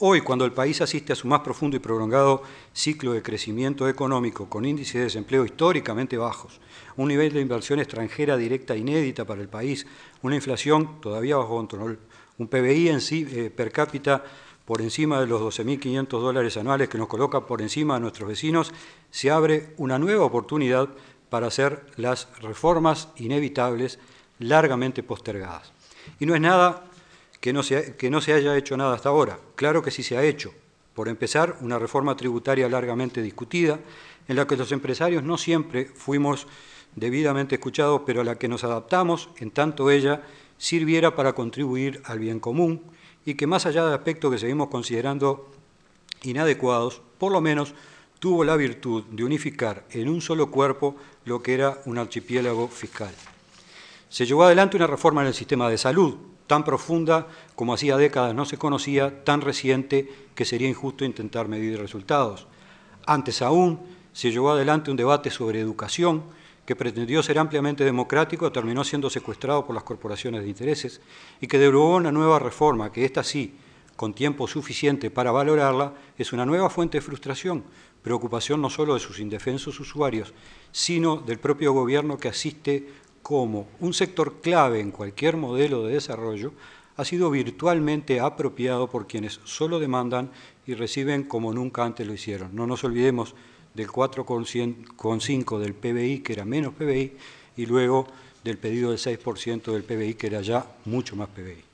Hoy, cuando el país asiste a su más profundo y prolongado ciclo de crecimiento económico, con índices de desempleo históricamente bajos, un nivel de inversión extranjera directa e inédita para el país, una inflación todavía bajo control, un PBI en sí, eh, per cápita por encima de los 12.500 dólares anuales que nos coloca por encima de nuestros vecinos, se abre una nueva oportunidad para hacer las reformas inevitables largamente postergadas. Y no es nada que no, se, haya hecho nada hasta ahora. Claro que sí se ha hecho. Por empezar, una reforma tributaria largamente discutida, en la que los empresarios no siempre fuimos debidamente escuchados, pero a la que nos adaptamos, en tanto ella sirviera para contribuir al bien común y que más allá de aspectos que seguimos considerando inadecuados, por lo menos tuvo la virtud de unificar en un solo cuerpo lo que era un archipiélago fiscal. Se llevó adelante una reforma en el sistema de salud, tan profunda como hacía décadas no se conocía, tan reciente que sería injusto intentar medir resultados. Antes aún, se llevó adelante un debate sobre educación que pretendió ser ampliamente democrático, terminó siendo secuestrado por las corporaciones de intereses y que derogó una nueva reforma que esta sí, con tiempo suficiente para valorarla, es una nueva fuente de frustración, preocupación no solo de sus indefensos usuarios, sino del propio gobierno que asiste como un sector clave en cualquier modelo de desarrollo ha sido virtualmente apropiado por quienes solo demandan y reciben como nunca antes lo hicieron. No nos olvidemos del 4,5 del PBI, que era menos PBI, y luego del pedido del 6% del PBI, que era ya mucho más PBI.